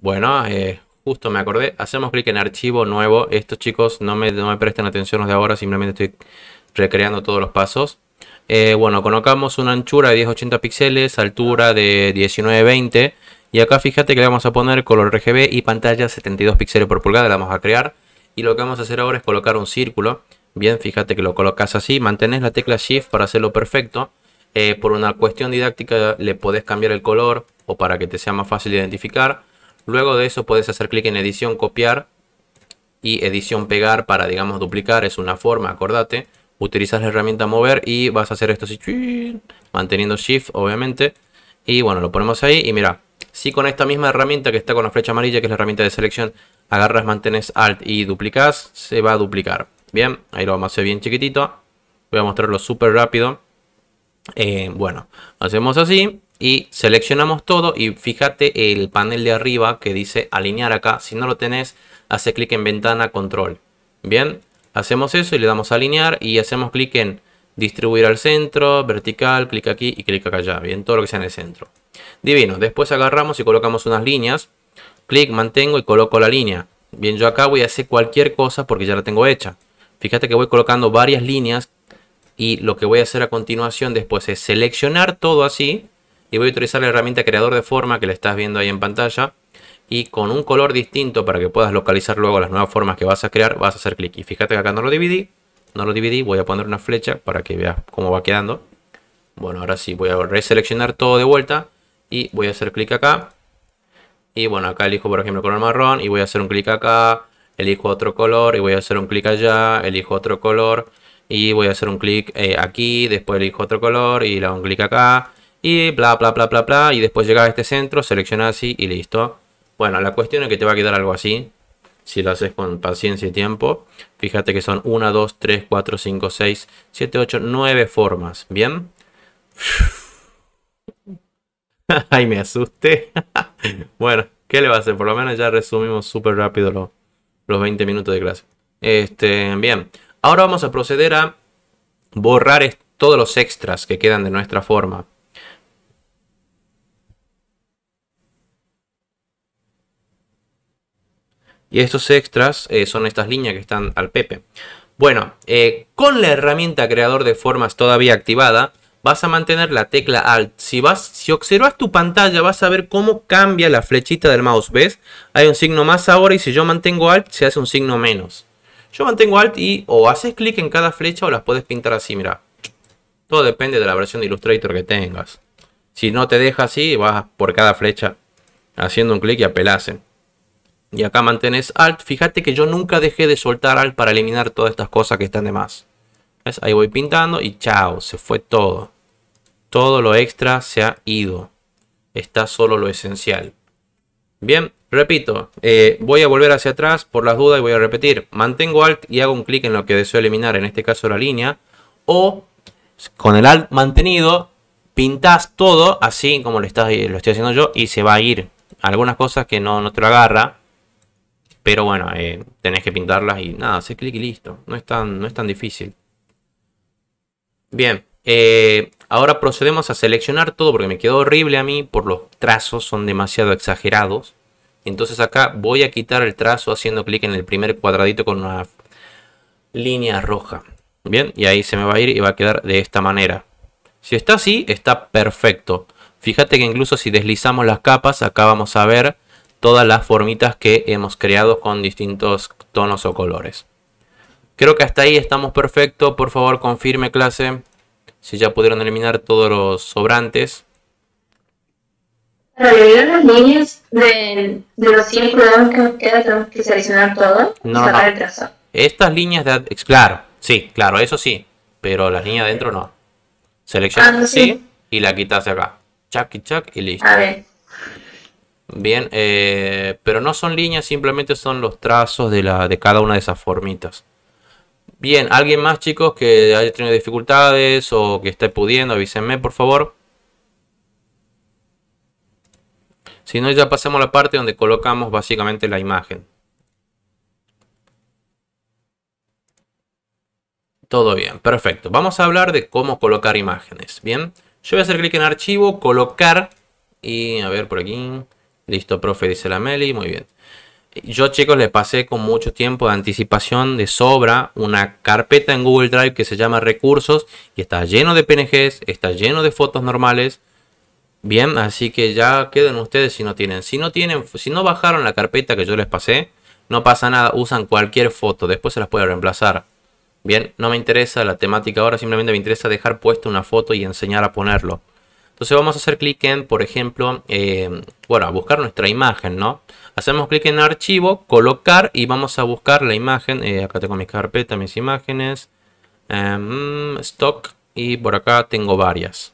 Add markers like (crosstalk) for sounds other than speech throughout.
Bueno, eh, justo me acordé. Hacemos clic en archivo nuevo. Estos chicos no me, no me prestan atención los de ahora, simplemente estoy recreando todos los pasos. Eh, bueno, colocamos una anchura de 1080 píxeles, altura de 1920. Y acá fíjate que le vamos a poner color RGB y pantalla 72 píxeles por pulgada. La vamos a crear. Y lo que vamos a hacer ahora es colocar un círculo. Bien, fíjate que lo colocas así. Mantenés la tecla Shift para hacerlo perfecto. Eh, por una cuestión didáctica le podés cambiar el color o para que te sea más fácil de identificar. Luego de eso puedes hacer clic en edición, copiar y edición pegar para digamos duplicar. Es una forma, acordate. Utilizas la herramienta mover y vas a hacer esto así, manteniendo shift obviamente. Y bueno, lo ponemos ahí y mira, si con esta misma herramienta que está con la flecha amarilla, que es la herramienta de selección, agarras, mantienes alt y duplicas, se va a duplicar. Bien, ahí lo vamos a hacer bien chiquitito. Voy a mostrarlo súper rápido. Eh, bueno, hacemos así y seleccionamos todo y fíjate el panel de arriba que dice alinear acá. Si no lo tenés, hace clic en ventana control. Bien, hacemos eso y le damos a alinear y hacemos clic en distribuir al centro, vertical, clic aquí y clic acá ya Bien, todo lo que sea en el centro. Divino, después agarramos y colocamos unas líneas. Clic, mantengo y coloco la línea. Bien, yo acá voy a hacer cualquier cosa porque ya la tengo hecha. Fíjate que voy colocando varias líneas y lo que voy a hacer a continuación después es seleccionar todo así y voy a utilizar la herramienta creador de forma que le estás viendo ahí en pantalla y con un color distinto para que puedas localizar luego las nuevas formas que vas a crear vas a hacer clic y fíjate que acá no lo dividí no lo dividí voy a poner una flecha para que veas cómo va quedando bueno ahora sí voy a reseleccionar todo de vuelta y voy a hacer clic acá y bueno acá elijo por ejemplo color marrón y voy a hacer un clic acá elijo otro color y voy a hacer un clic allá elijo otro color y voy a hacer un clic eh, aquí después elijo otro color y le hago un clic acá y bla, bla, bla, bla, bla. Y después llega a este centro, selecciona así y listo. Bueno, la cuestión es que te va a quedar algo así. Si lo haces con paciencia y tiempo. Fíjate que son 1, 2, 3, 4, 5, 6, 7, 8, 9 formas. ¿Bien? (laughs) Ay, me asusté. (laughs) bueno, ¿qué le va a hacer? Por lo menos ya resumimos súper rápido los 20 minutos de clase. Este, bien. Ahora vamos a proceder a borrar todos los extras que quedan de nuestra forma. Y estos extras eh, son estas líneas que están al pepe. Bueno, eh, con la herramienta creador de formas todavía activada, vas a mantener la tecla Alt. Si, vas, si observas tu pantalla, vas a ver cómo cambia la flechita del mouse. ¿Ves? Hay un signo más ahora y si yo mantengo Alt, se hace un signo menos. Yo mantengo Alt y o haces clic en cada flecha o las puedes pintar así, mira. Todo depende de la versión de Illustrator que tengas. Si no te deja así, vas por cada flecha haciendo un clic y apelasen. Y acá mantenés Alt. Fíjate que yo nunca dejé de soltar Alt para eliminar todas estas cosas que están de más. Ahí voy pintando y chao, se fue todo. Todo lo extra se ha ido. Está solo lo esencial. Bien, repito, eh, voy a volver hacia atrás por las dudas y voy a repetir. Mantengo Alt y hago un clic en lo que deseo eliminar, en este caso la línea. O con el Alt mantenido, pintas todo así como lo, estás, lo estoy haciendo yo y se va a ir. Algunas cosas que no, no te lo agarra, pero bueno, eh, tenés que pintarlas y nada, hace clic y listo. No es tan, no es tan difícil. Bien, eh, ahora procedemos a seleccionar todo porque me quedó horrible a mí por los trazos, son demasiado exagerados. Entonces acá voy a quitar el trazo haciendo clic en el primer cuadradito con una línea roja. Bien, y ahí se me va a ir y va a quedar de esta manera. Si está así, está perfecto. Fíjate que incluso si deslizamos las capas, acá vamos a ver todas las formitas que hemos creado con distintos tonos o colores. Creo que hasta ahí estamos perfecto. Por favor, confirme clase si ya pudieron eliminar todos los sobrantes. Para eliminar las líneas de, los 100 que nos quedan, tenemos que seleccionar todo sacar el trazo. Estas líneas de... Claro, sí, claro, eso sí. Pero las líneas de adentro no. Selecciona ah, sí. y la quitas acá. Chac y chac y listo. A ver. Bien, eh, pero no son líneas, simplemente son los trazos de, la, de cada una de esas formitas. Bien, alguien más chicos que haya tenido dificultades o que esté pudiendo, avísenme por favor. Si no, ya pasamos a la parte donde colocamos básicamente la imagen. Todo bien, perfecto. Vamos a hablar de cómo colocar imágenes, ¿bien? Yo voy a hacer clic en archivo, colocar y a ver por aquí. Listo, profe, dice la Meli, muy bien. Yo, chicos, les pasé con mucho tiempo de anticipación de sobra una carpeta en Google Drive que se llama recursos y está lleno de PNGs, está lleno de fotos normales. Bien, así que ya queden ustedes si no tienen. Si no tienen, si no bajaron la carpeta que yo les pasé, no pasa nada, usan cualquier foto, después se las puede reemplazar. Bien, no me interesa la temática ahora, simplemente me interesa dejar puesta una foto y enseñar a ponerlo. Entonces vamos a hacer clic en, por ejemplo, eh, bueno, a buscar nuestra imagen, ¿no? Hacemos clic en archivo, colocar y vamos a buscar la imagen. Eh, acá tengo mis carpetas, mis imágenes, em, stock y por acá tengo varias.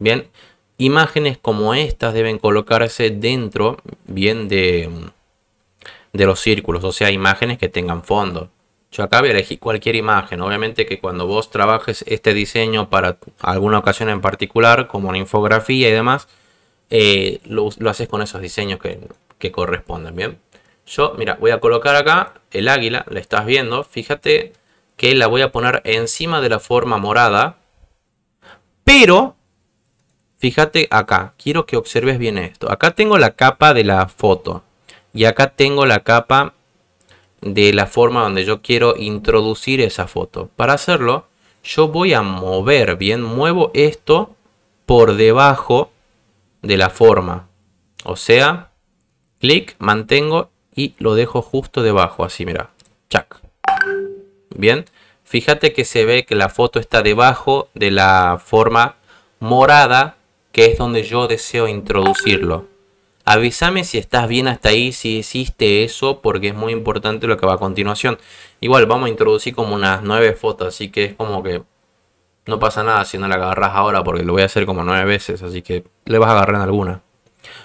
Bien, imágenes como estas deben colocarse dentro, bien, de, de los círculos, o sea, imágenes que tengan fondo. Yo acá voy a elegir cualquier imagen. Obviamente que cuando vos trabajes este diseño para alguna ocasión en particular, como una infografía y demás, eh, lo, haces con esos diseños que, que corresponden, ¿bien? Yo, mira, voy a colocar acá el águila, la estás viendo. Fíjate que la voy a poner encima de la forma morada. Pero, fíjate acá, quiero que observes bien esto. Acá tengo la capa de la foto y acá tengo la capa de la forma donde yo quiero introducir esa foto. Para hacerlo, yo voy a mover, bien, muevo esto por debajo de la forma. O sea, clic, mantengo y lo dejo justo debajo, así, mira. Chac. Bien, fíjate que se ve que la foto está debajo de la forma morada, que es donde yo deseo introducirlo. Avísame si estás bien hasta ahí, si hiciste eso, porque es muy importante lo que va a continuación. Igual vamos a introducir como unas nueve fotos, así que es como que no pasa nada si no la agarras ahora, porque lo voy a hacer como nueve veces, así que le vas a agarrar en alguna.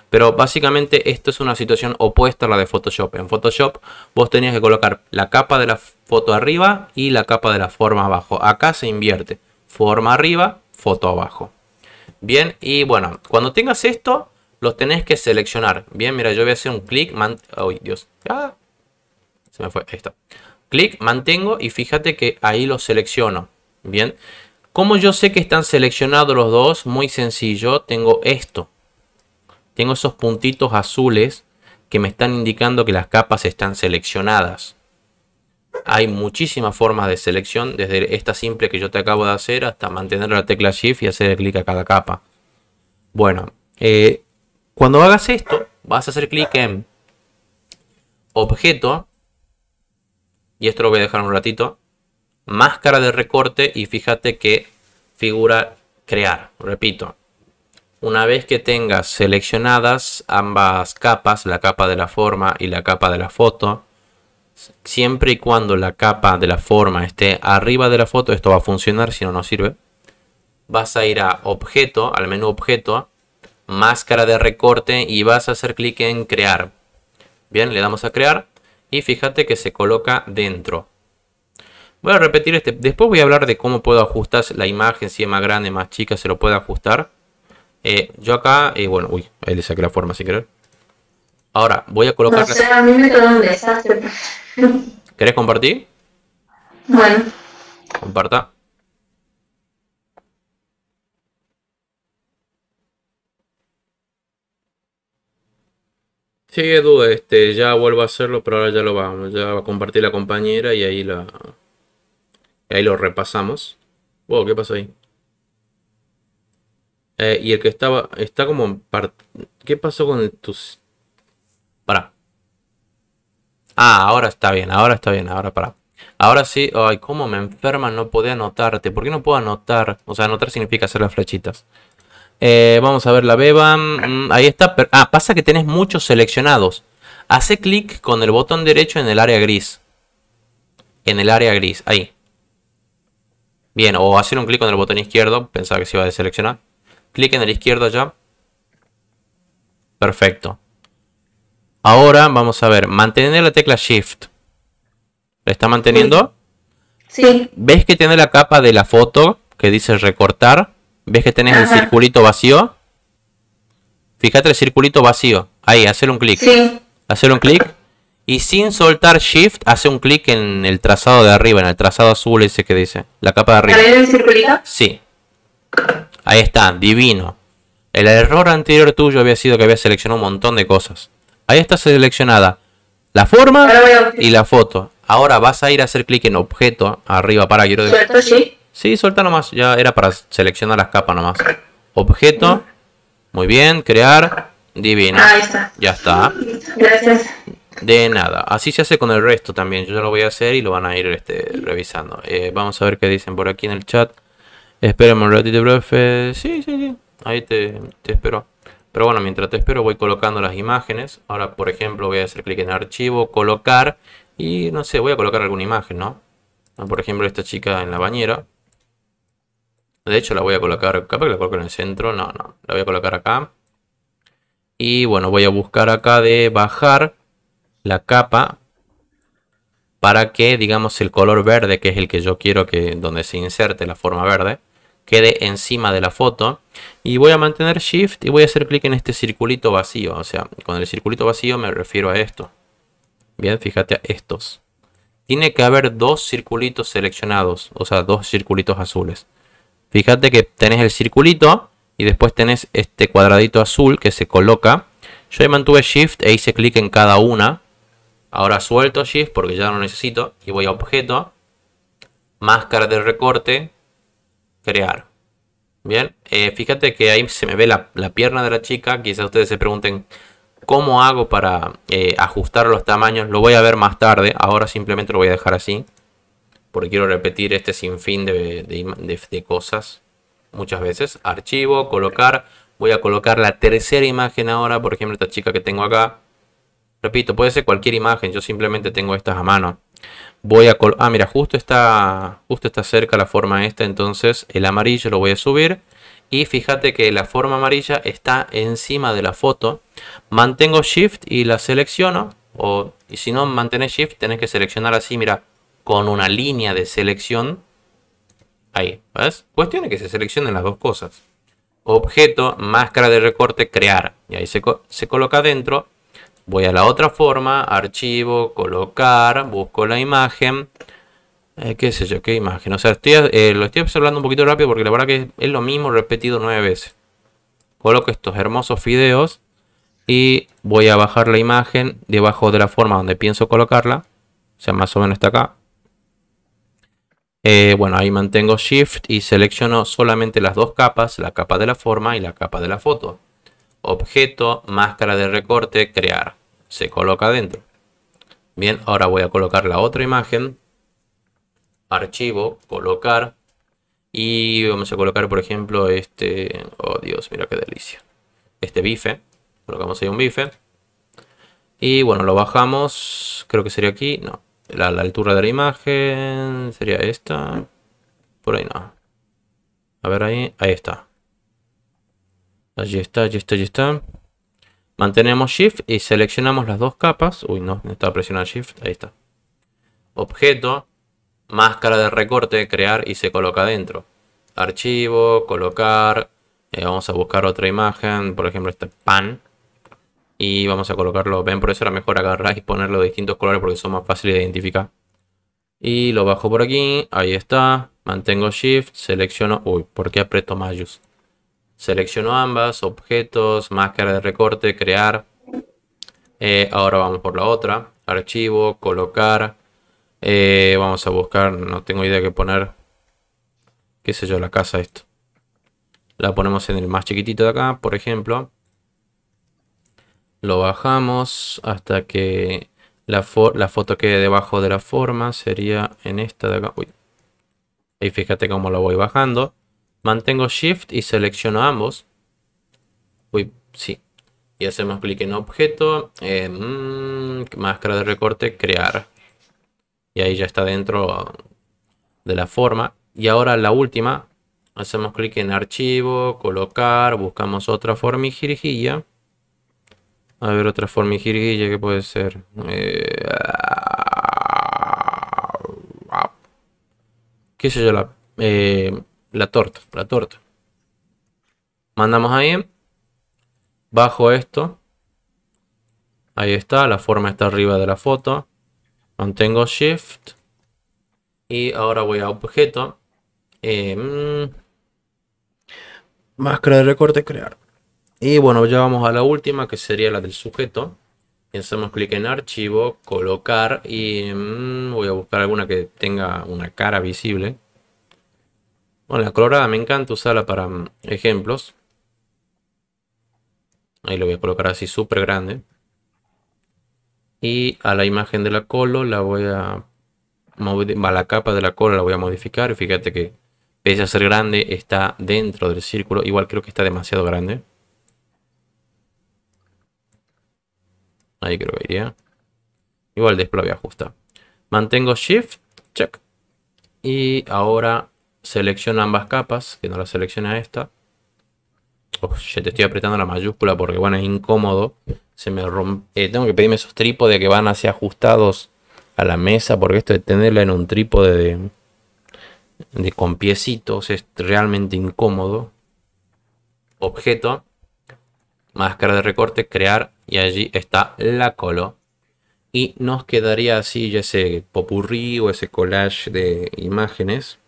Pero básicamente esto es una situación opuesta a la de Photoshop. En Photoshop vos tenías que colocar la capa de la foto arriba y la capa de la forma abajo. Acá se invierte. Forma arriba, foto abajo. Bien, y bueno, cuando tengas esto, los tenés que seleccionar. Bien, mira, yo voy a hacer un clic. ¡Ay, Dios! ¡Ah! Se me fue. Ahí Clic, mantengo y fíjate que ahí los selecciono. Bien. Como yo sé que están seleccionados los dos? Muy sencillo. Tengo esto. Tengo esos puntitos azules que me están indicando que las capas están seleccionadas. Hay muchísimas formas de selección, desde esta simple que yo te acabo de hacer hasta mantener la tecla Shift y hacer clic a cada capa. Bueno, eh, cuando hagas esto, vas a hacer clic en objeto, y esto lo voy a dejar un ratito, máscara de recorte y fíjate que figura crear, repito. Una vez que tengas seleccionadas ambas capas, la capa de la forma y la capa de la foto, siempre y cuando la capa de la forma esté arriba de la foto, esto va a funcionar, si no, no sirve. Vas a ir a objeto, al menú objeto, máscara de recorte y vas a hacer clic en crear. Bien, le damos a crear y fíjate que se coloca dentro. Voy a repetir este, después voy a hablar de cómo puedo ajustar la imagen, si es más grande, más chica, se lo puede ajustar. Eh, yo acá, y eh, bueno, uy, ahí le saqué la forma sin querer. Ahora, voy a colocar... ¿Querés compartir? Bueno. Comparta. Sí, Edu, este, ya vuelvo a hacerlo, pero ahora ya lo vamos, ya va a compartir la compañera y ahí la ahí lo repasamos. Wow, ¿qué pasó ahí? Eh, y el que estaba, está como ¿Qué pasó con tus? Para. Ah, ahora está bien, ahora está bien, ahora para. Ahora sí, ay, cómo me enferma, no podía anotarte. ¿Por qué no puedo anotar? O sea, anotar significa hacer las flechitas. Eh, vamos a ver la beba. Mm, ahí está. Ah, pasa que tenés muchos seleccionados. Hace clic con el botón derecho en el área gris. En el área gris, ahí. Bien, o hacer un clic con el botón izquierdo. Pensaba que se iba a deseleccionar. Clic en el izquierdo allá. Perfecto. Ahora vamos a ver. Mantener la tecla Shift. ¿La está manteniendo? Sí. ¿Ves que tiene la capa de la foto que dice recortar? ¿Ves que tenés el circulito vacío? Fíjate el circulito vacío. Ahí, hacer un clic. Sí. Hacer un clic. Y sin soltar Shift, hace un clic en el trazado de arriba, en el trazado azul ese que dice. La capa de arriba. el circulito? Sí. Ahí está, divino. El error anterior tuyo había sido que había seleccionado un montón de cosas. Ahí está seleccionada la forma y la foto. Ahora vas a ir a hacer clic en objeto arriba para quiero decir. Sí, suelta nomás. Ya era para seleccionar las capas nomás. Objeto. Muy bien, crear. Divina, Ahí está. Ya está. Gracias. De nada. Así se hace con el resto también. Yo ya lo voy a hacer y lo van a ir este, revisando. Eh, vamos a ver qué dicen por aquí en el chat. Espérame un ratito, profe. Sí, sí, sí. Ahí te espero. Pero bueno, mientras te espero voy colocando las imágenes. Ahora, por ejemplo, voy a hacer clic en archivo, colocar. Y no sé, voy a colocar alguna imagen, ¿no? Por ejemplo, esta chica en la bañera. De hecho, la voy a colocar, capaz la coloco en el centro, no, no, la voy a colocar acá. Y bueno, voy a buscar acá de bajar la capa para que, digamos, el color verde, que es el que yo quiero que donde se inserte la forma verde, quede encima de la foto. Y voy a mantener Shift y voy a hacer clic en este circulito vacío. O sea, con el circulito vacío me refiero a esto. Bien, fíjate a estos. Tiene que haber dos circulitos seleccionados, o sea, dos circulitos azules. Fíjate que tenés el circulito y después tenés este cuadradito azul que se coloca. Yo mantuve Shift e hice clic en cada una. Ahora suelto Shift porque ya no necesito y voy a Objeto, Máscara de recorte, Crear. Bien, eh, fíjate que ahí se me ve la, pierna de la chica. Quizás ustedes se pregunten cómo hago para eh, ajustar los tamaños. Lo voy a ver más tarde. Ahora simplemente lo voy a dejar así porque quiero repetir este sinfín de, de, cosas muchas veces. Archivo, colocar. Voy a colocar la tercera imagen ahora, por ejemplo, esta chica que tengo acá. Repito, puede ser cualquier imagen, yo simplemente tengo estas a mano. Voy a colocar. Ah, mira, justo está, justo está cerca la forma esta, entonces el amarillo lo voy a subir. Y fíjate que la forma amarilla está encima de la foto. Mantengo Shift y la selecciono. O y si no, mantienes Shift, tenés que seleccionar así, mira, con una línea de selección. Ahí, ¿ves? Cuestiones que se seleccionen las dos cosas. Objeto, máscara de recorte, crear. Y ahí se, coloca dentro. Voy a la otra forma, archivo, colocar, busco la imagen. Eh, qué sé yo, qué imagen. O sea, eh, lo estoy observando un poquito rápido porque la verdad que es lo mismo repetido nueve veces. Coloco estos hermosos fideos y voy a bajar la imagen debajo de la forma donde pienso colocarla. O sea, más o menos está acá. Eh, bueno, ahí mantengo Shift y selecciono solamente las dos capas, la capa de la forma y la capa de la foto. Objeto, máscara de recorte, crear. Se coloca dentro. Bien, ahora voy a colocar la otra imagen. Archivo, colocar. Y vamos a colocar, por ejemplo, este... Oh, Dios, mira qué delicia. Este bife. Colocamos ahí un bife. Y bueno, lo bajamos. Creo que sería aquí. No, la, altura de la imagen sería esta. Por ahí no. A ver ahí. Ahí está. Allí está, allí está, allí está. Mantenemos Shift y seleccionamos las dos capas. Uy, no, estaba presionar Shift. Ahí está. Objeto. Máscara de recorte, crear y se coloca dentro. Archivo, colocar. Eh, vamos a buscar otra imagen. Por ejemplo, este pan y vamos a colocarlo, ven por eso era mejor agarrar y ponerlo de distintos colores porque son más fáciles de identificar. Y lo bajo por aquí, ahí está, mantengo shift, selecciono, uy, ¿por qué aprieto mayús? Selecciono ambas, objetos, máscara de recorte, crear. Eh, ahora vamos por la otra, archivo, colocar. Eh, vamos a buscar, no tengo idea qué poner, qué sé yo, la casa esto. La ponemos en el más chiquitito de acá, por ejemplo lo bajamos hasta que la, foto quede debajo de la forma. Sería en esta de acá. Uy. Y fíjate cómo lo voy bajando. Mantengo Shift y selecciono ambos. Uy, sí. Y hacemos clic en objeto, máscara de recorte, crear. Y ahí ya está dentro de la forma. Y ahora la última, hacemos clic en archivo, colocar, buscamos otra forma y a ver, otra forma y jirguilla que puede ser. Eh, ¿Qué sé yo? Eh, la, torta, la torta. Mandamos ahí. Bajo esto. Ahí está, la forma está arriba de la foto. Mantengo Shift. Y ahora voy a objeto. Eh, mm. máscara de recorte, crear. Y bueno, ya vamos a la última, que sería la del sujeto. hacemos clic en archivo, colocar y mm, voy a buscar alguna que tenga una cara visible. Bueno, la colorada me encanta usarla para mm, ejemplos. Ahí lo voy a colocar así súper grande. Y a la imagen de la cola, la voy a... A la capa de la cola la voy a modificar. Fíjate que pese a ser grande está dentro del círculo. Igual creo que está demasiado grande. Ahí creo que iría. Igual después ajusta Mantengo Shift, check. Y ahora selecciono ambas capas, que no la seleccione a esta. ya te estoy apretando la mayúscula porque bueno, es incómodo. Se me rompe. Eh, tengo que pedirme esos trípodes que van ser ajustados a la mesa, porque esto de tenerla en un trípode de, de con piecitos es realmente incómodo. Objeto máscara de recorte, crear y allí está la colo. Y nos quedaría así ese popurrí o ese collage de imágenes.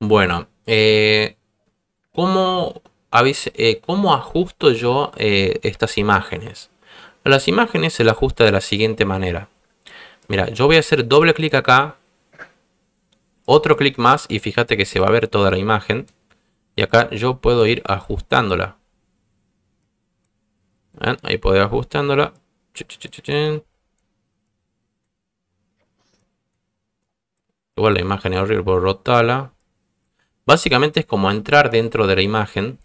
Bueno, eh, ¿cómo a eh, ¿cómo ajusto yo eh, estas imágenes? Las imágenes se las ajusta de la siguiente manera. Mira, yo voy a hacer doble clic acá, otro clic más y fíjate que se va a ver toda la imagen. Y acá yo puedo ir ajustándola. Ahí puedo ir ajustándola. Igual la imagen es horrible, puedo rotarla. Básicamente es como entrar dentro de la imagen.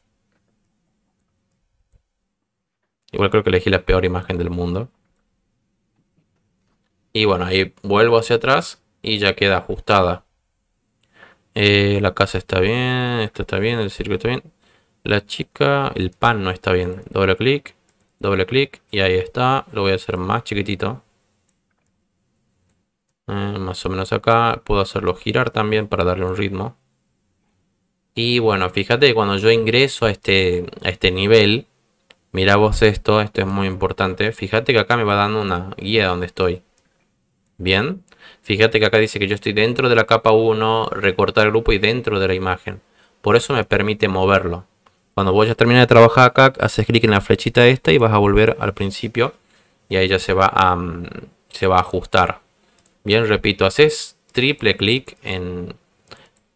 Igual creo que elegí la peor imagen del mundo. Y bueno, ahí vuelvo hacia atrás y ya queda ajustada. Eh, la casa está bien, esto está bien, el circuito está bien. La chica, el pan no está bien. Doble clic, doble clic y ahí está. Lo voy a hacer más chiquitito. Eh, más o menos acá. Puedo hacerlo girar también para darle un ritmo. Y bueno, fíjate cuando yo ingreso a este, a este nivel, mira vos esto, esto es muy importante. Fíjate que acá me va dando una guía donde estoy. Bien, fíjate que acá dice que yo estoy dentro de la capa 1, recortar el grupo y dentro de la imagen. Por eso me permite moverlo. Cuando vos ya terminar de trabajar acá, haces clic en la flechita esta y vas a volver al principio. Y ahí ya se va a, mm, se va a ajustar. Bien, repito, haces triple clic en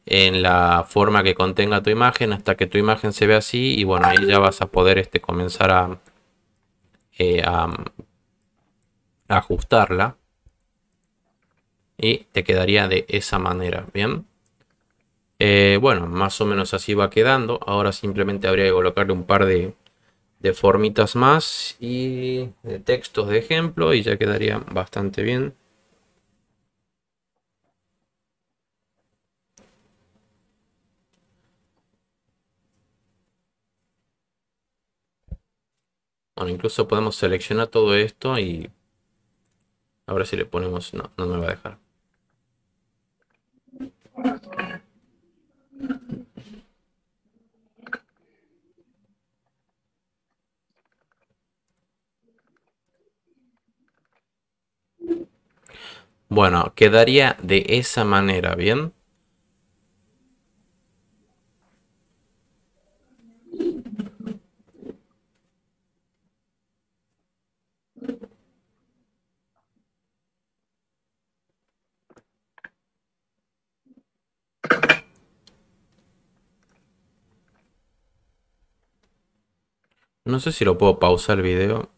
en la forma que contenga tu imagen hasta que tu imagen se vea así y bueno ahí ya vas a poder este, comenzar a, eh, mm, ajustarla y te quedaría de esa manera bien eh, bueno más o menos así va quedando ahora simplemente habría que colocarle un par de, de formitas más y de textos de ejemplo y ya quedaría bastante bien incluso podemos seleccionar todo esto y... Ahora si le ponemos... No, no me va a dejar. Bueno, quedaría de esa manera, ¿bien? No sé si lo puedo pausar el video.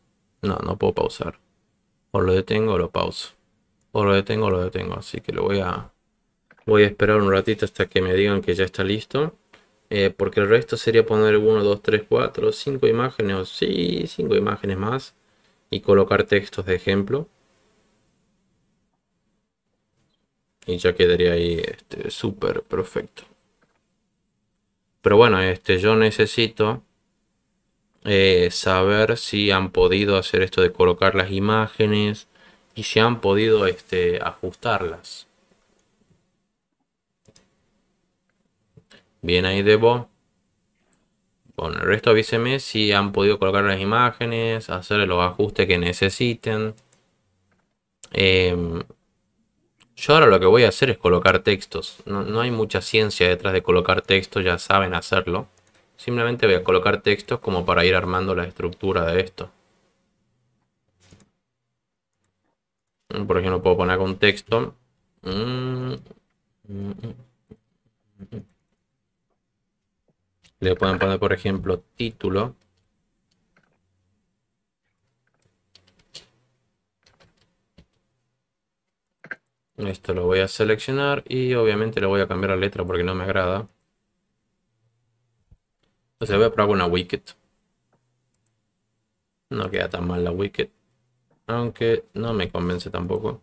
No, no puedo pausar. O lo detengo o lo pauso. O lo detengo o lo detengo. Así que lo voy a... Voy a esperar un ratito hasta que me digan que ya está listo. Eh, porque el resto sería poner 1, 2, 3, 4, 5 imágenes. sí, 5 imágenes más. Y colocar textos de ejemplo. Y ya quedaría ahí este, súper perfecto. Pero bueno, este, yo necesito eh, saber si han podido hacer esto de colocar las imágenes y si han podido este, ajustarlas. Bien ahí debo. Bueno, el resto avíseme si han podido colocar las imágenes, hacer los ajustes que necesiten. Em, yo ahora lo que voy a hacer es colocar textos. No, no hay mucha ciencia detrás de colocar textos, ya saben hacerlo. Simplemente voy a colocar textos como para ir armando la estructura de esto. Mm, por ejemplo, puedo poner un texto. Mm, mm, le pueden poner, por ejemplo, título. Esto lo voy a seleccionar y obviamente le voy a cambiar la letra porque no me agrada. O sea, voy a probar una Wicked. No queda tan mal la Wicked. Aunque no me convence tampoco.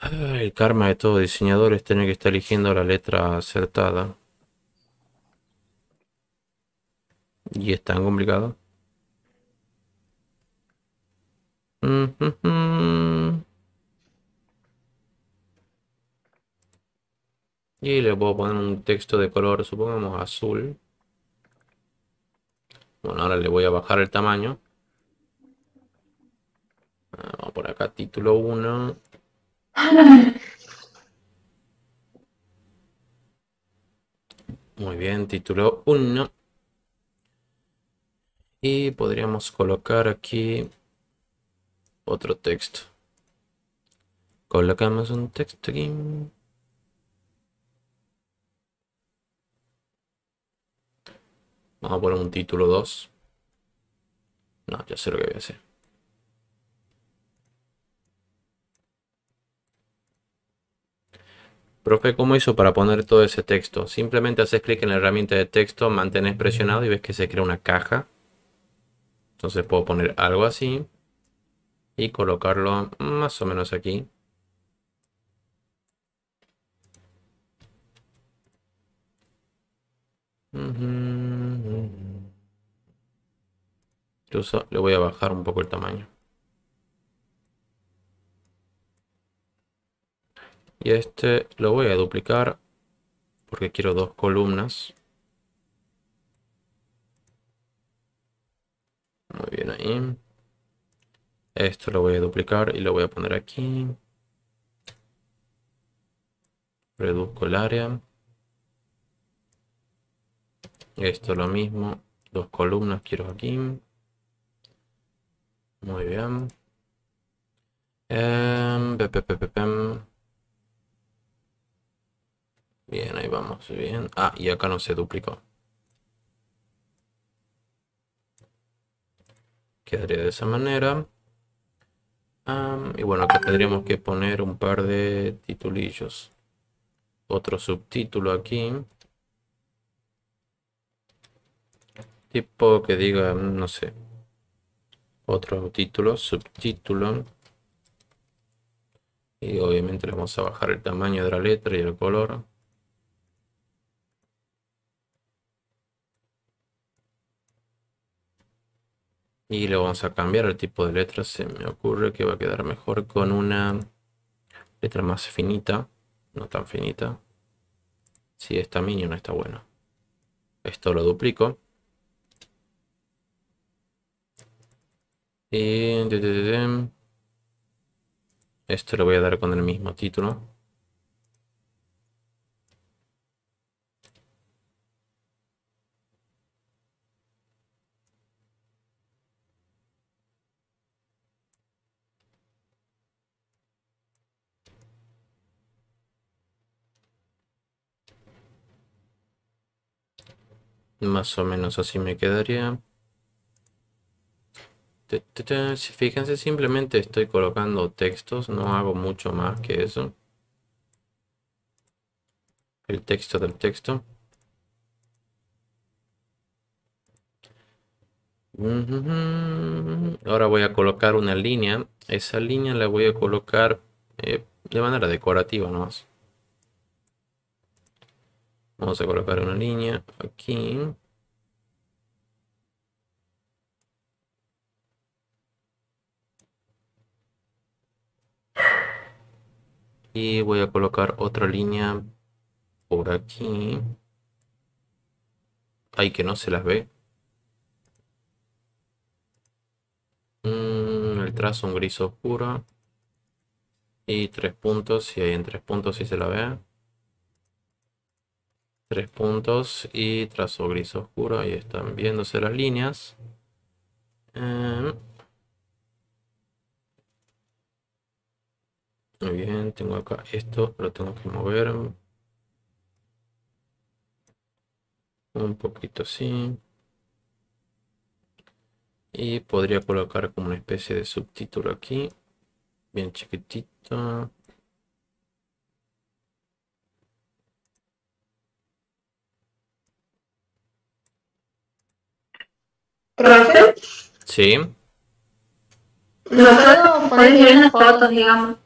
Ah, el karma de todo diseñador es tener que estar eligiendo la letra acertada. Y es tan complicado. Mm, mm, mm. Y le puedo poner un texto de color, supongamos azul. Bueno, ahora le voy a bajar el tamaño. Ah, vamos por acá, título 1. Muy bien, título 1. Y podríamos colocar aquí otro texto. Colocamos un texto aquí. Vamos a poner un título 2. No, ya sé lo que voy a hacer. Profe, ¿cómo hizo para poner todo ese texto? Simplemente haces clic en la herramienta de texto, mantienes presionado y ves que se crea una caja. Entonces puedo poner algo así y colocarlo más o menos aquí. Incluso le voy a bajar un poco el tamaño. Y este lo voy a duplicar porque quiero dos columnas. Muy bien ahí. Esto lo voy a duplicar y lo voy a poner aquí. Reduzco el área. Esto lo mismo. Dos columnas quiero aquí. Muy bien. Em, bien, ahí vamos, bien. Ah, y acá no se duplicó. Quedaría de esa manera. y bueno, acá tendríamos que poner un par de titulillos. Otro subtítulo aquí. Tipo que diga, no sé, otro título, subtítulo. Y obviamente le vamos a bajar el tamaño de la letra y el color. Y le vamos a cambiar el tipo de letra. Se me ocurre que va a quedar mejor con una letra más finita. No tan finita. Si sí, esta no está bueno. Esto lo duplico. Y... Esto lo voy a dar con el mismo título. Más o menos así me quedaría. Fíjense, simplemente estoy colocando textos, no hago mucho más que eso. El texto del texto. Ahora voy a colocar una línea. Esa línea la voy a colocar eh, de manera decorativa nomás. Vamos a colocar una línea aquí. Y voy a colocar otra línea por aquí. hay que no se las ve. Mm, el trazo un gris oscuro. Y tres puntos. Si hay en tres puntos, si se la ve. Tres puntos y trazo gris oscuro. Ahí están viéndose las líneas. Em, Muy bien, tengo acá esto, lo tengo que mover. Un poquito así. Y podría colocar como una especie de subtítulo aquí. Bien chiquitito. ¿Profe? Sí. Nosotros podemos en las fotos, digamos.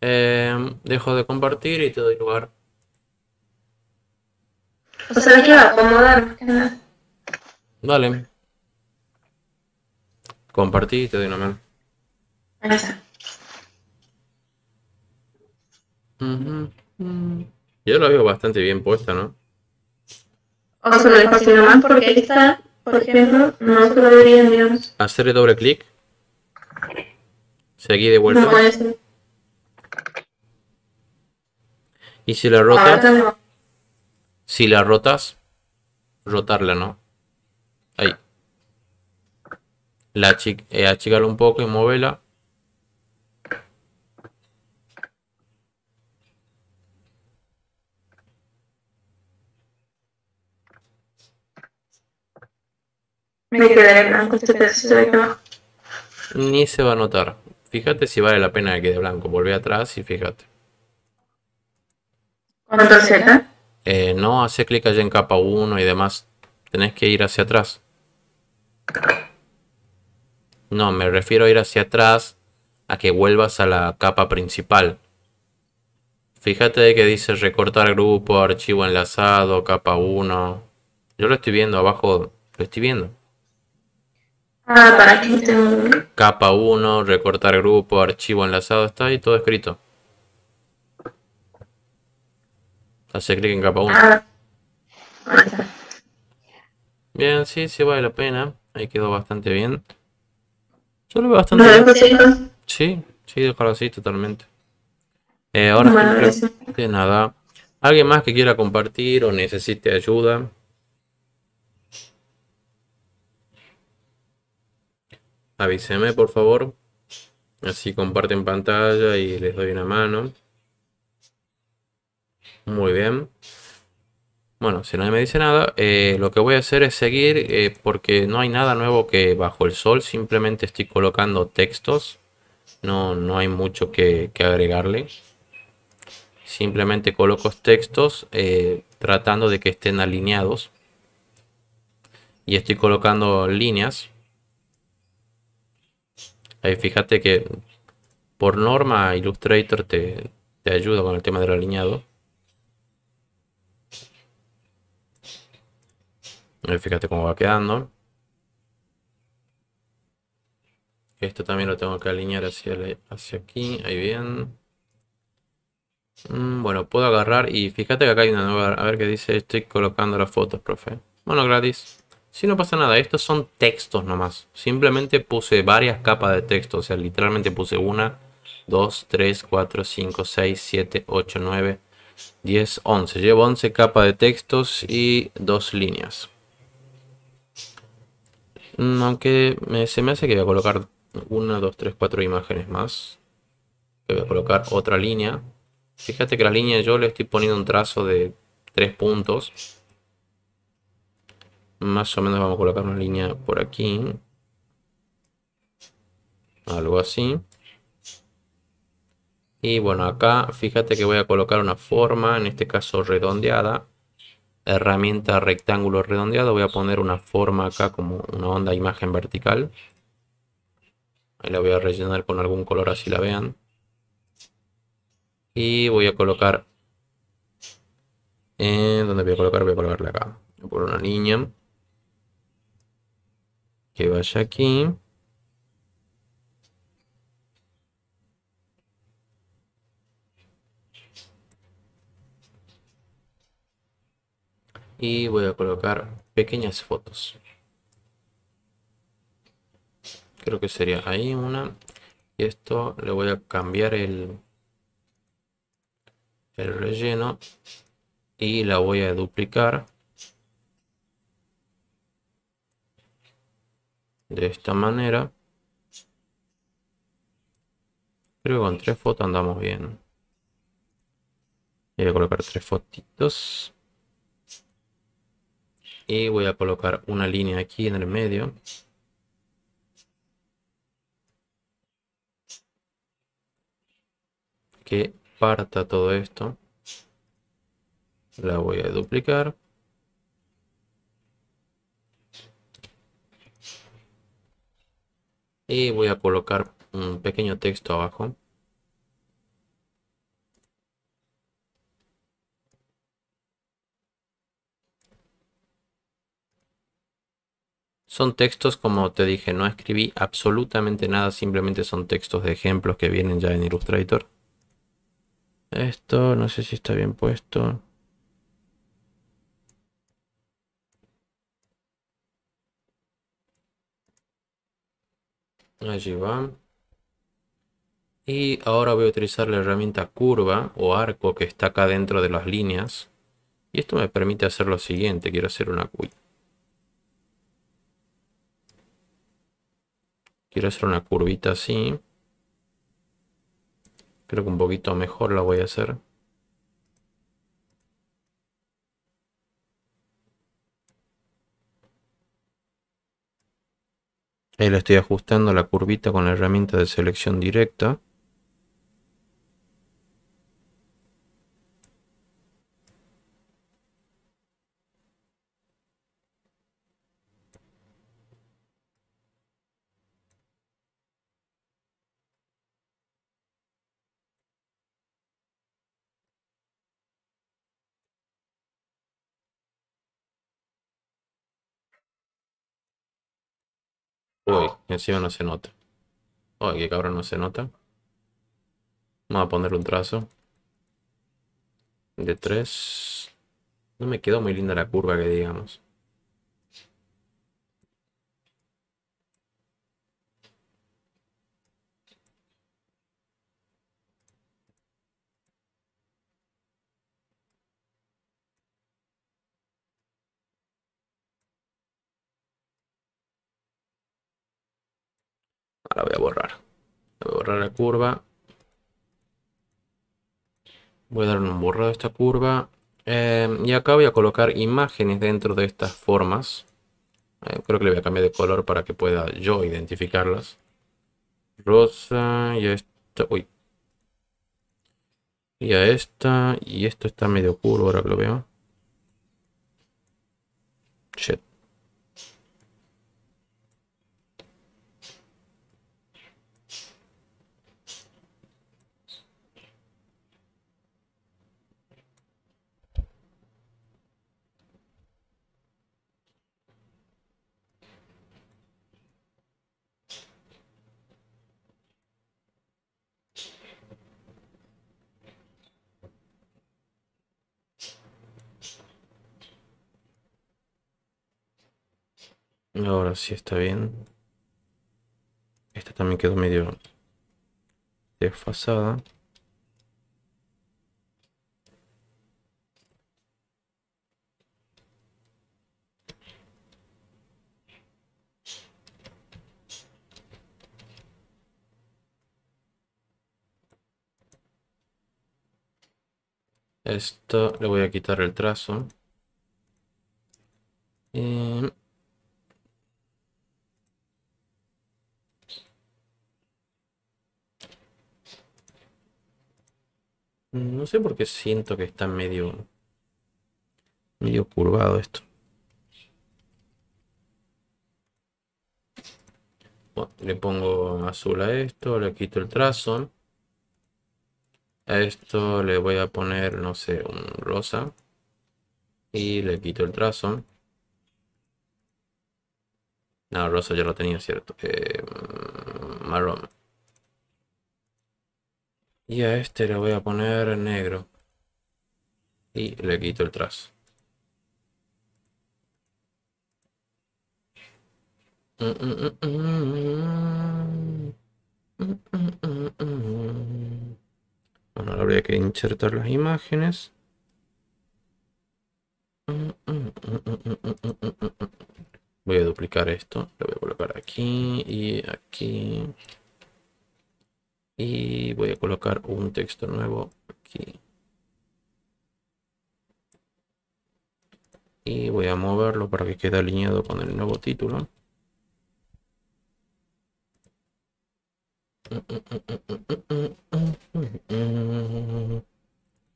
Eh, dejo de compartir y te doy lugar. O sea, va acomodar. Dale. Compartí y te doy una mano. Ahí está. Yo la veo bastante bien puesta, ¿no? O sea, lo dejo así nomás porque ahí está, por ejemplo, no se lo debería, digamos. Hacer doble clic. Seguí de vuelta. No puede ser. Y si la rotas. si la rotas, rotarla, ¿no? Ahí. La eh, un poco y móvela. Me quedaré blanco este de Ni se va a notar. Fíjate si vale la pena que quede blanco. Volvé atrás y fíjate. Eh, no, hace clic allá en capa 1 y demás. Tenés que ir hacia atrás. No, me refiero a ir hacia atrás a que vuelvas a la capa principal. Fíjate que dice recortar grupo, archivo enlazado, capa 1. Yo lo estoy viendo abajo, lo estoy viendo. Ah, para Capa 1, recortar grupo, archivo enlazado, está ahí todo escrito. Hace clic en capa 1. Ah. Bien, sí, sí vale la pena. Ahí quedó bastante bien. Yo lo veo bastante bien. Sí, sí, déjalo así totalmente. Eh, ahora, de nada. ¿Alguien más que quiera compartir o necesite ayuda? Avíseme, por favor. Así comparten pantalla y les doy una mano. Muy bien. Bueno, si nadie me dice nada, eh, lo que voy a hacer es seguir eh, porque no hay nada nuevo que bajo el sol. Simplemente estoy colocando textos. No, no hay mucho que, agregarle. Simplemente coloco textos eh, tratando de que estén alineados. Y estoy colocando líneas. Ahí fíjate que por norma Illustrator te, te ayuda con el tema del alineado. Fíjate cómo va quedando. Esto también lo tengo que alinear hacia, hacia aquí. Ahí bien. Mm, bueno, puedo agarrar y fíjate que acá hay una nueva... A ver qué dice. Estoy colocando las fotos, profe. Bueno, gratis. Si no pasa nada. Estos son textos nomás. Simplemente puse varias capas de texto. O sea, literalmente puse una, dos, tres, cuatro, cinco, seis, siete, ocho, nueve, diez, once. Llevo once capas de textos y dos líneas. Mm, aunque se me hace que voy a colocar una, dos, tres, cuatro imágenes más. Voy a colocar otra línea. Fíjate que la línea yo le estoy poniendo un trazo de tres puntos. Más o menos vamos a colocar una línea por aquí. Algo así. Y bueno, acá fíjate que voy a colocar una forma, en este caso redondeada herramienta rectángulo redondeado, voy a poner una forma acá como una onda imagen vertical. Ahí la voy a rellenar con algún color así la vean. Y voy a colocar... Eh, ¿Dónde voy a colocar? Voy a colocarla acá. por una línea. Que vaya aquí. y voy a colocar pequeñas fotos creo que sería ahí una y esto le voy a cambiar el el relleno y la voy a duplicar de esta manera creo que con tres fotos andamos bien voy a colocar tres fotitos y voy a colocar una línea aquí en el medio que parta todo esto la voy a duplicar y voy a colocar un pequeño texto abajo Son textos, como te dije, no escribí absolutamente nada, simplemente son textos de ejemplos que vienen ya en Illustrator. Esto, no sé si está bien puesto. Allí va. Y ahora voy a utilizar la herramienta curva o arco que está acá dentro de las líneas. Y esto me permite hacer lo siguiente. Quiero hacer una... cuita. Quiero hacer una curvita así. Creo que un poquito mejor la voy a hacer. Ahí la estoy ajustando la curvita con la herramienta de selección directa. encima no se nota. Ay, qué cabrón no se nota. Vamos a ponerle un trazo. De 3. No me quedó muy linda la curva que digamos. Ahora voy a borrar. Voy a borrar la curva. Voy a dar un borrado a esta curva. Eh, y acá voy a colocar imágenes dentro de estas formas. Eh, creo que le voy a cambiar de color para que pueda yo identificarlas. Rosa y esta. Uy. Y a esta. Y esto está medio curvo ahora que lo veo. Shit. Ahora sí está bien. Esta también quedó medio desfasada. Esto le voy a quitar el trazo. sé por siento que está medio. medio curvado esto. le pongo azul a esto, le quito el trazo. A esto le voy a poner, no sé, un rosa. Y le quito el trazo. No, rosa ya lo tenía, ¿cierto? Eh, marrón. Y a este le voy a poner negro. Y le quito el trazo. Bueno, ahora habría que insertar las imágenes. Voy a duplicar esto, lo voy a colocar aquí y aquí. Y voy a colocar un texto nuevo aquí. Y voy a moverlo para que quede alineado con el nuevo título.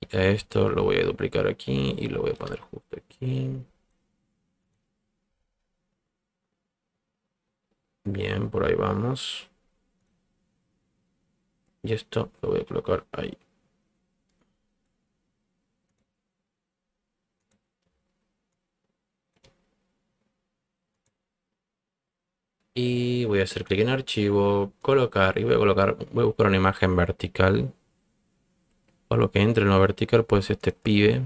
Y a esto lo voy a duplicar aquí y lo voy a poner justo aquí. Bien, por ahí vamos. Y esto lo voy a colocar ahí. Y voy a hacer clic en archivo, colocar, y voy a colocar, voy a buscar una imagen vertical. O lo que entre en la vertical puede ser este pibe.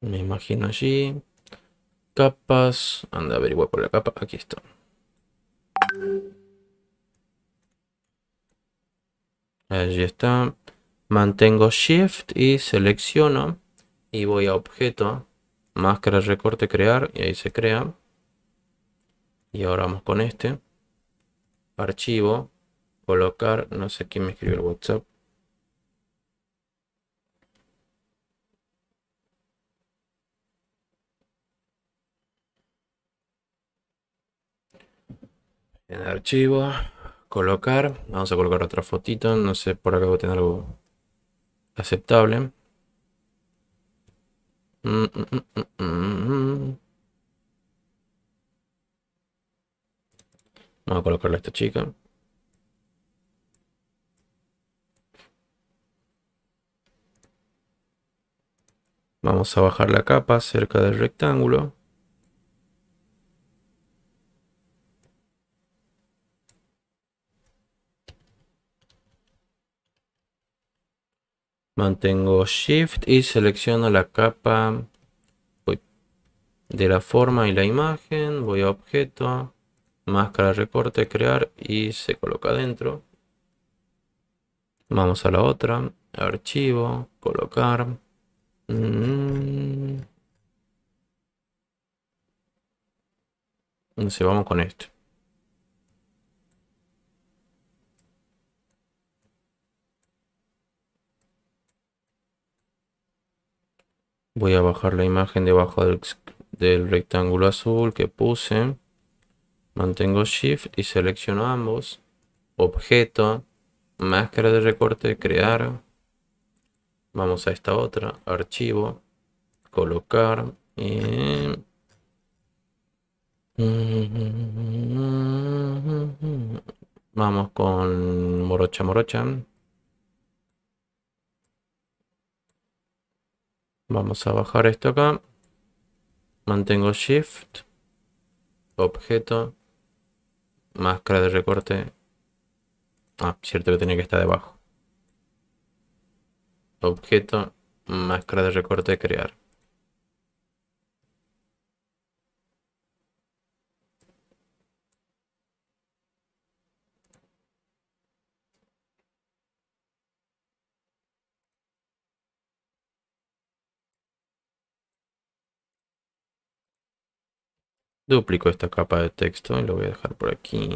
Me imagino allí. Capas. Anda a por la capa. Aquí está. Allí está. Mantengo Shift y selecciono. Y voy a objeto. Máscara recorte crear. Y ahí se crea. Y ahora vamos con este. Archivo. Colocar. No sé quién me escribió el WhatsApp. En archivo colocar. Vamos a colocar otra fotito. No sé, por acá voy a tener algo aceptable. Mm, mm, mm, vamos a colocarle a esta chica. Vamos a bajar la capa cerca del rectángulo. Mantengo Shift y selecciono la capa de la forma y la imagen. Voy a objeto, máscara recorte, crear y se coloca dentro. Vamos a la otra, archivo, colocar. Mm. Entonces vamos con esto. voy a bajar la imagen debajo del, rectángulo azul que puse mantengo shift y selecciono ambos objeto máscara de recorte crear vamos a esta otra archivo colocar (laughs) vamos con morocha morocha Vamos a bajar esto acá. Mantengo Shift. Objeto. Máscara de recorte. Ah, cierto que tenía que estar debajo. Objeto. Máscara de recorte crear. Duplico esta capa de texto y lo voy a dejar por aquí.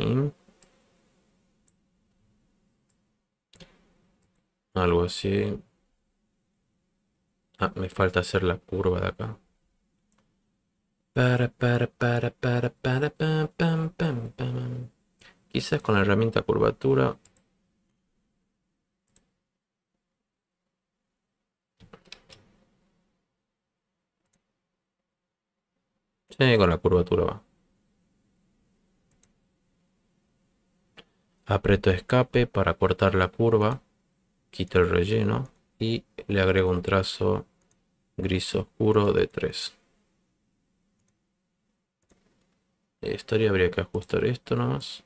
Algo así. Ah, me falta hacer la curva de acá. Quizás con la herramienta curvatura con la curvatura va. Aprieto escape para cortar la curva. Quito el relleno. Y le agrego un trazo gris oscuro de 3. historia habría que ajustar esto nomás.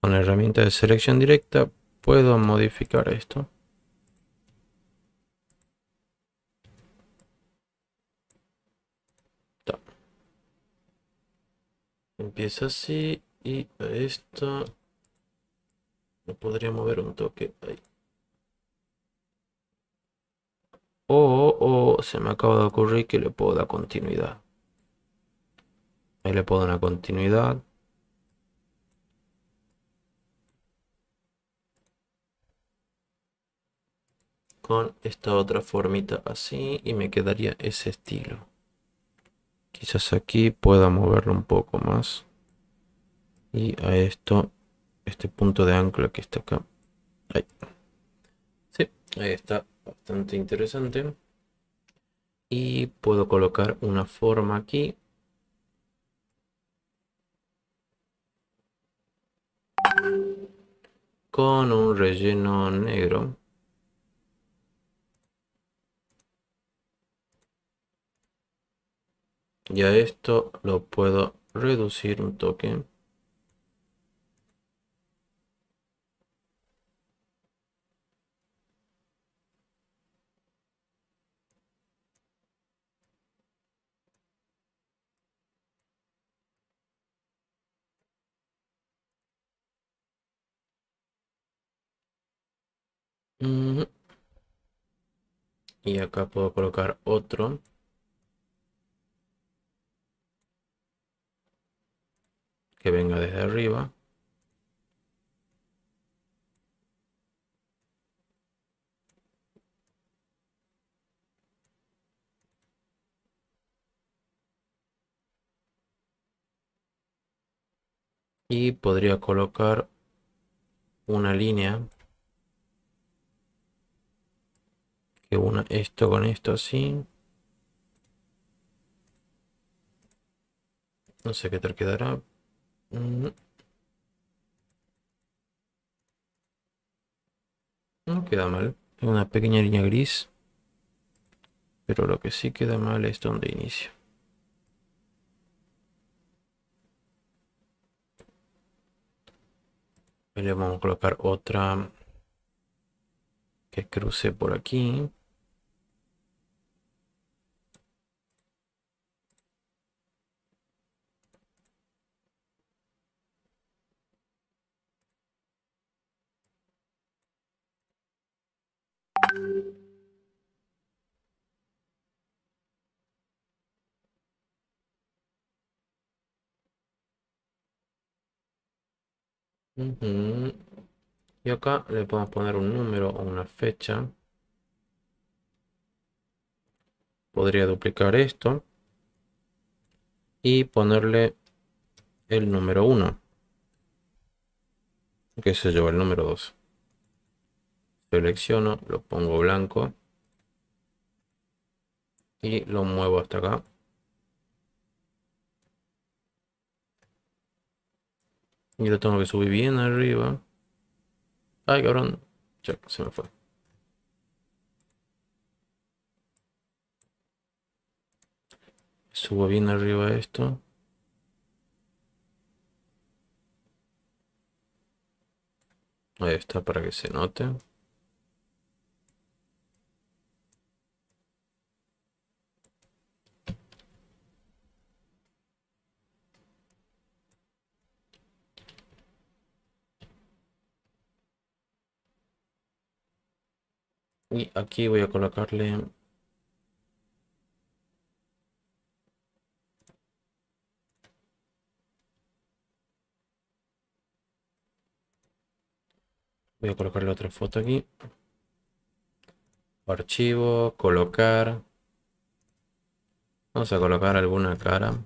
Con la herramienta de selección directa puedo modificar esto. Empieza así y a esta lo podría mover un toque ahí. O, o se me acaba de ocurrir que le puedo dar continuidad. Ahí le puedo dar una continuidad. esta otra formita así y me quedaría ese estilo. Quizás aquí pueda moverlo un poco más. Y a esto, este punto de ancla que está acá. Ahí. Sí, ahí está. Bastante interesante. Y puedo colocar una forma aquí. Con un relleno negro. Y esto lo puedo reducir un toque. Y acá puedo colocar otro. que venga desde arriba. Y podría colocar una línea que una esto con esto así. No sé qué tal quedará, no queda mal. Es una pequeña línea gris. Pero lo que sí queda mal es donde inicia. Le vamos a colocar otra que cruce por aquí. Y acá le podemos poner un número o una fecha. Podría duplicar esto. Y ponerle el número 1. Que se lleva el número 2. Selecciono, lo pongo blanco. Y lo muevo hasta acá. Y lo tengo que subir bien arriba. Ay, cabrón. se me fue. Subo bien arriba esto. Ahí está para que se note. Y aquí voy a colocarle... Voy a colocarle otra foto aquí. Archivo, colocar. Vamos a colocar alguna cara.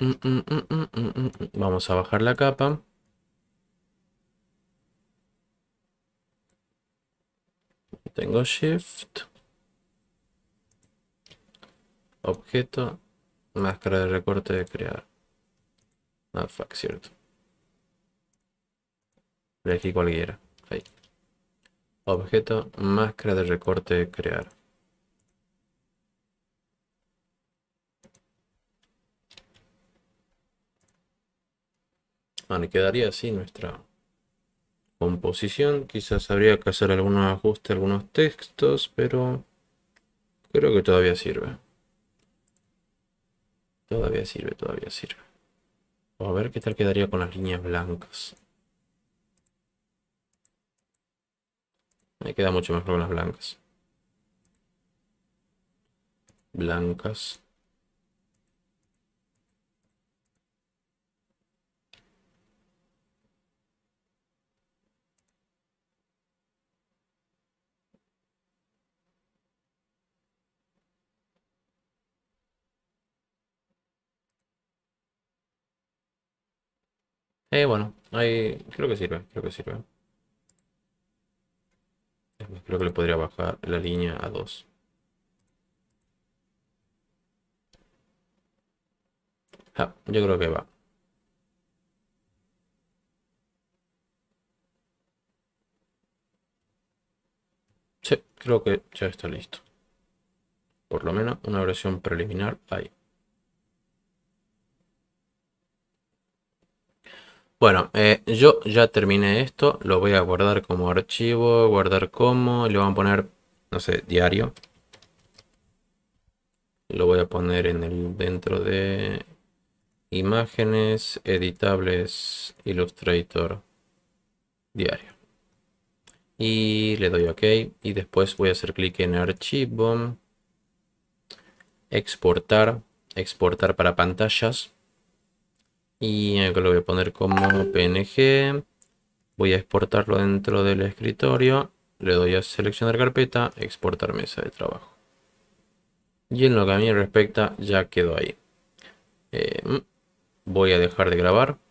Mm, mm, mm, Vamos a bajar la capa. Tengo Shift. Objeto. Máscara de recorte de crear. No, ah, fuck, cierto. Elegí cualquiera. Ahí. Objeto. Máscara de recorte de crear. Bueno, ah, quedaría así nuestra composición. Quizás habría que hacer algunos ajustes, algunos textos, pero creo que todavía sirve. Todavía sirve, todavía sirve. a ver qué tal quedaría con las líneas blancas. Me queda mucho mejor con las blancas. Blancas. Eh, bueno, ahí creo que sirve, creo que sirve. Creo que le podría bajar la línea a 2. yo creo que va. Sí, creo que ya está listo. Por lo menos una versión preliminar ahí. Bueno, eh, yo ya terminé esto, lo voy a guardar como archivo, guardar como, le voy a poner, no sé, diario. Lo voy a poner en el dentro de imágenes editables Illustrator diario. Y le doy OK y después voy a hacer clic en archivo, exportar, exportar para pantallas y acá lo voy a poner como PNG. Voy a exportarlo dentro del escritorio. Le doy a seleccionar carpeta, exportar mesa de trabajo. Y en lo que a mí respecta, ya quedó ahí. Eh, mm, voy a dejar de grabar.